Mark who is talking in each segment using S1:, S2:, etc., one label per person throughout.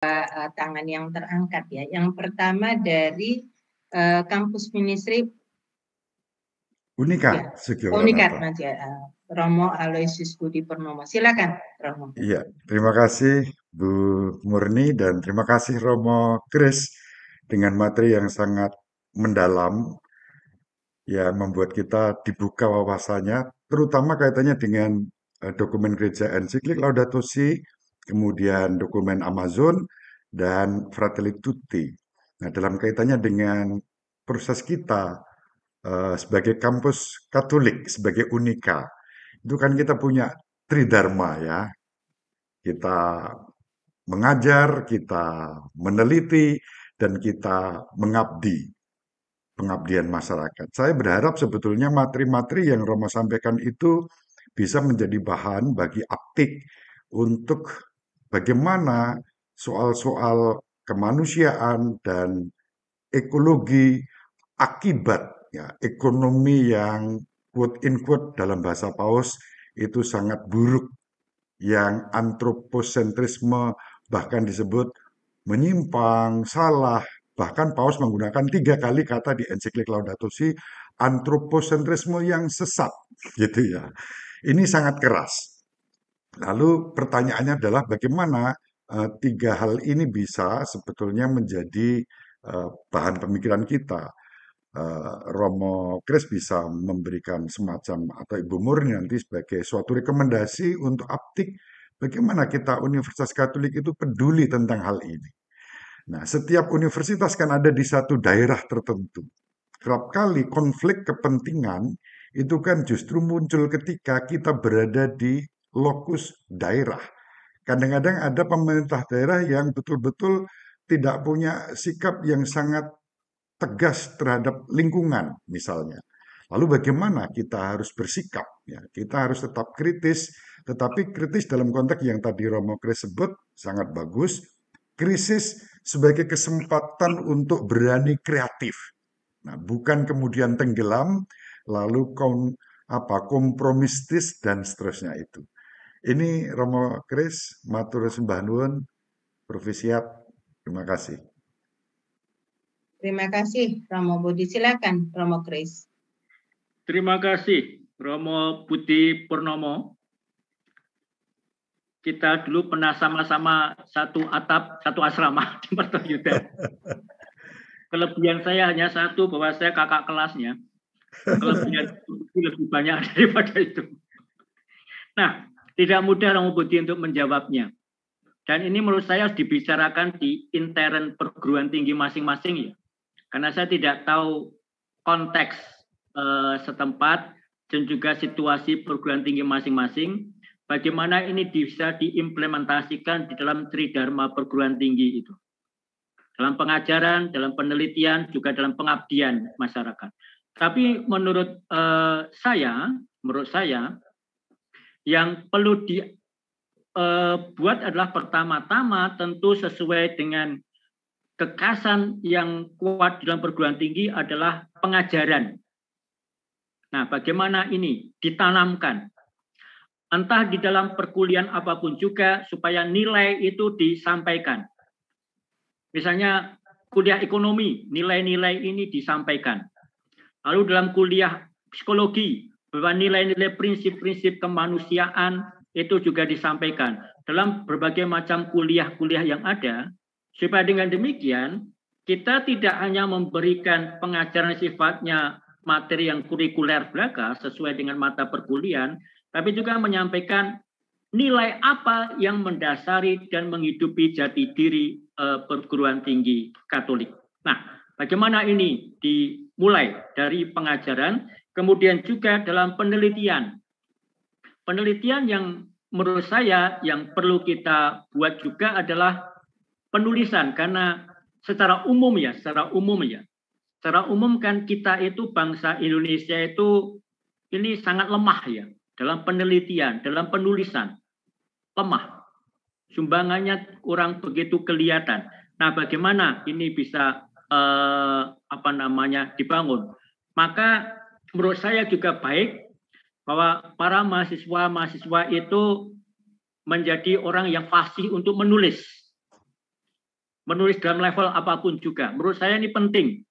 S1: Eh, tangan yang terangkat ya. Yang pertama dari uh, kampus ministry
S2: Unika, ya. Unika Mas
S1: ya. Eh, Romo Aloysius Budi Purnomo. Silakan Romo.
S2: Iya, terima kasih Bu Murni dan terima kasih Romo Kris dengan materi yang sangat mendalam ya membuat kita dibuka wawasannya terutama kaitannya dengan dokumen gereja enciklik Laudato Si kemudian dokumen Amazon, dan Fratelli Tutti. Nah, dalam kaitannya dengan proses kita uh, sebagai kampus Katolik, sebagai Unika, itu kan kita punya tridharma ya. Kita mengajar, kita meneliti, dan kita mengabdi pengabdian masyarakat. Saya berharap sebetulnya materi-materi yang Romo sampaikan itu bisa menjadi bahan bagi apik untuk bagaimana soal-soal kemanusiaan dan ekologi akibat ya, ekonomi yang quote in quote dalam bahasa paus itu sangat buruk yang antroposentrisme bahkan disebut menyimpang, salah, bahkan paus menggunakan tiga kali kata di ensiklik Laudato Si antroposentrisme yang sesat gitu ya. Ini sangat keras. Lalu pertanyaannya adalah bagaimana uh, tiga hal ini bisa sebetulnya menjadi uh, bahan pemikiran kita. Uh, Romo Kris bisa memberikan semacam atau Ibu Murni nanti sebagai suatu rekomendasi untuk aptik bagaimana kita Universitas Katolik itu peduli tentang hal ini. Nah, setiap universitas kan ada di satu daerah tertentu. Kerap kali konflik kepentingan itu kan justru muncul ketika kita berada di lokus daerah. Kadang-kadang ada pemerintah daerah yang betul-betul tidak punya sikap yang sangat tegas terhadap lingkungan misalnya. Lalu bagaimana kita harus bersikap? Ya, kita harus tetap kritis, tetapi kritis dalam konteks yang tadi Romo Kris sebut sangat bagus. Krisis sebagai kesempatan untuk berani kreatif. Nah, bukan kemudian tenggelam, lalu kom, apa kompromistis dan seterusnya itu. Ini Romo Kris, matur sembah nuwun, siap. Terima kasih.
S1: Terima kasih Romo Budi, silakan Romo Kris. Terima kasih Romo Budi Purnomo. Kita dulu pernah sama-sama satu atap, satu asrama di Pertoyudan. Kelebihan saya hanya satu, bahwa saya kakak kelasnya. Kelebihan lebih banyak daripada itu. Nah, tidak mudah Romo Budi untuk menjawabnya. Dan ini menurut saya harus dibicarakan di intern perguruan tinggi masing-masing ya. Karena saya tidak tahu konteks eh, setempat dan juga situasi perguruan tinggi masing-masing. Bagaimana ini bisa diimplementasikan di dalam tridharma perguruan tinggi itu. Dalam pengajaran, dalam penelitian, juga dalam pengabdian masyarakat. Tapi menurut eh, saya, menurut saya yang perlu dibuat eh, adalah pertama-tama tentu sesuai dengan kekasan yang kuat dalam perguruan tinggi adalah pengajaran. Nah, bagaimana ini ditanamkan? Entah di dalam perkuliahan apapun juga supaya nilai itu disampaikan. Misalnya kuliah ekonomi, nilai-nilai ini disampaikan. Lalu dalam kuliah psikologi, bahwa nilai-nilai prinsip-prinsip kemanusiaan itu juga disampaikan dalam berbagai macam kuliah-kuliah yang ada. Supaya dengan demikian, kita tidak hanya memberikan pengajaran sifatnya materi yang kurikuler belaka sesuai dengan mata perkuliahan, tapi juga menyampaikan nilai apa yang mendasari dan menghidupi jati diri eh, perguruan tinggi Katolik. Nah, bagaimana ini dimulai dari pengajaran Kemudian juga dalam penelitian. Penelitian yang menurut saya yang perlu kita buat juga adalah penulisan karena secara umum ya, secara umum ya. Secara umum kan kita itu bangsa Indonesia itu ini sangat lemah ya dalam penelitian, dalam penulisan. Lemah. Sumbangannya kurang begitu kelihatan. Nah, bagaimana ini bisa eh, apa namanya dibangun? Maka menurut saya juga baik bahwa para mahasiswa-mahasiswa itu menjadi orang yang fasih untuk menulis. Menulis dalam level apapun juga. Menurut saya ini penting.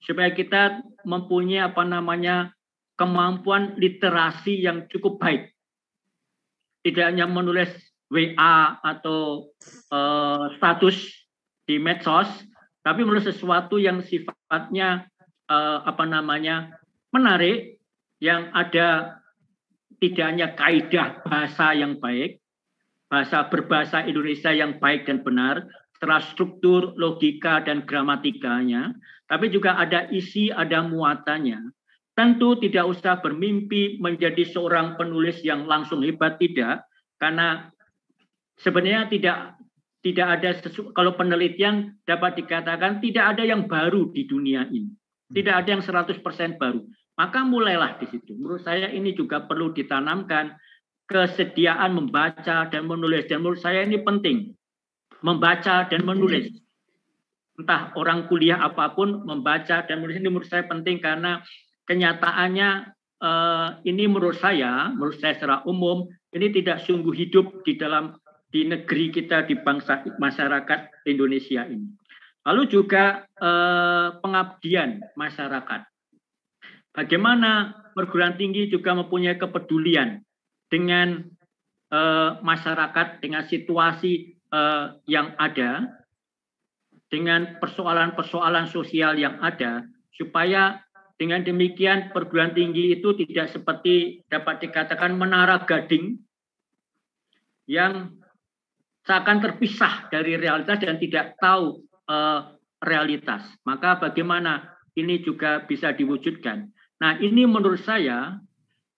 S1: Supaya kita mempunyai apa namanya kemampuan literasi yang cukup baik. Tidak hanya menulis WA atau uh, status di medsos, tapi menulis sesuatu yang sifatnya uh, apa namanya menarik yang ada tidak hanya kaidah bahasa yang baik, bahasa berbahasa Indonesia yang baik dan benar, setelah struktur, logika, dan gramatikanya, tapi juga ada isi, ada muatannya. Tentu tidak usah bermimpi menjadi seorang penulis yang langsung hebat, tidak, karena sebenarnya tidak tidak ada sesu, kalau penelitian dapat dikatakan tidak ada yang baru di dunia ini. Tidak ada yang 100% baru. Maka mulailah di situ. Menurut saya ini juga perlu ditanamkan kesediaan membaca dan menulis. Dan menurut saya ini penting. Membaca dan menulis. Entah orang kuliah apapun membaca dan menulis ini menurut saya penting karena kenyataannya eh, ini menurut saya, menurut saya secara umum, ini tidak sungguh hidup di dalam di negeri kita, di bangsa masyarakat Indonesia ini. Lalu juga eh, pengabdian masyarakat Bagaimana perguruan tinggi juga mempunyai kepedulian dengan uh, masyarakat, dengan situasi uh, yang ada, dengan persoalan-persoalan sosial yang ada, supaya dengan demikian perguruan tinggi itu tidak seperti dapat dikatakan menara gading yang seakan terpisah dari realitas dan tidak tahu uh, realitas. Maka bagaimana ini juga bisa diwujudkan. Nah, ini menurut saya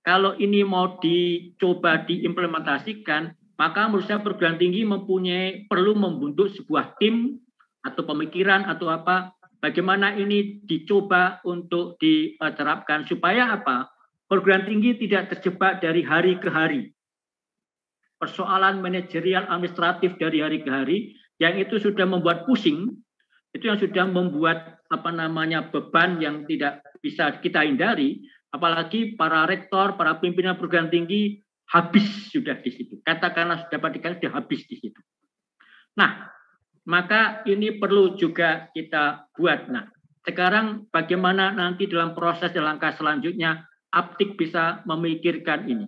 S1: kalau ini mau dicoba diimplementasikan, maka menurut saya perguruan tinggi mempunyai perlu membentuk sebuah tim atau pemikiran atau apa bagaimana ini dicoba untuk diterapkan supaya apa? Perguruan tinggi tidak terjebak dari hari ke hari. Persoalan manajerial administratif dari hari ke hari yang itu sudah membuat pusing itu yang sudah membuat apa namanya beban yang tidak bisa kita hindari apalagi para rektor para pimpinan perguruan tinggi habis sudah di situ katakanlah dapat dikatakan sudah habis di situ nah maka ini perlu juga kita buat nah sekarang bagaimana nanti dalam proses dan langkah selanjutnya aptik bisa memikirkan ini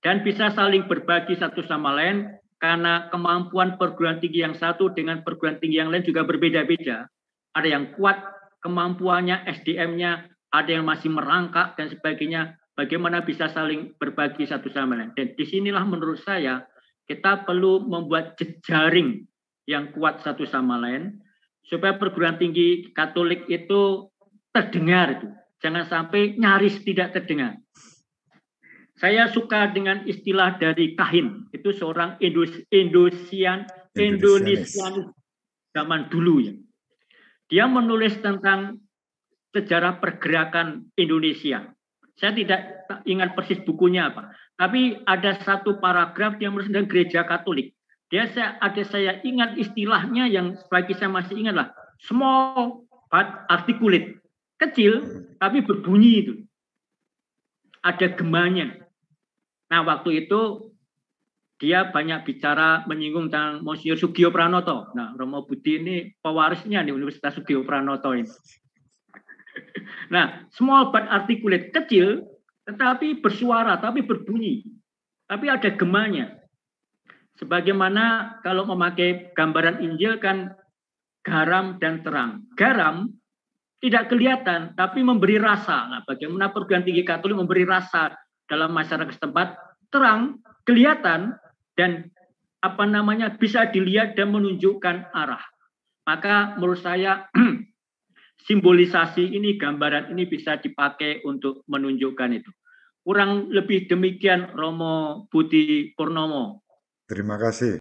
S1: dan bisa saling berbagi satu sama lain karena kemampuan perguruan tinggi yang satu dengan perguruan tinggi yang lain juga berbeda-beda. Ada yang kuat kemampuannya, SDM-nya, ada yang masih merangkak dan sebagainya. Bagaimana bisa saling berbagi satu sama lain. Dan disinilah menurut saya kita perlu membuat jejaring yang kuat satu sama lain supaya perguruan tinggi Katolik itu terdengar itu. Jangan sampai nyaris tidak terdengar. Saya suka dengan istilah dari Kahin, itu seorang Indos Indonesia zaman dulu ya. Dia menulis tentang sejarah pergerakan Indonesia. Saya tidak ingat persis bukunya apa, tapi ada satu paragraf yang menulis tentang gereja Katolik. Dia saya, ada saya ingat istilahnya yang sebagai saya masih ingatlah small but articulate. Kecil hmm. tapi berbunyi itu. Ada gemanya. Nah, waktu itu dia banyak bicara menyinggung tentang Monsinyur Sugio Pranoto. Nah, Romo Budi ini pewarisnya di Universitas Sugio Pranoto ini. Nah, small but articulate, kecil, tetapi bersuara, tapi berbunyi. Tapi ada gemanya. Sebagaimana kalau memakai gambaran Injil kan garam dan terang. Garam tidak kelihatan, tapi memberi rasa. Nah, bagaimana perguruan tinggi Katolik memberi rasa dalam masyarakat setempat terang, kelihatan dan apa namanya bisa dilihat dan menunjukkan arah. Maka menurut saya simbolisasi ini gambaran ini bisa dipakai untuk menunjukkan itu. Kurang lebih demikian Romo Budi Purnomo.
S2: Terima kasih.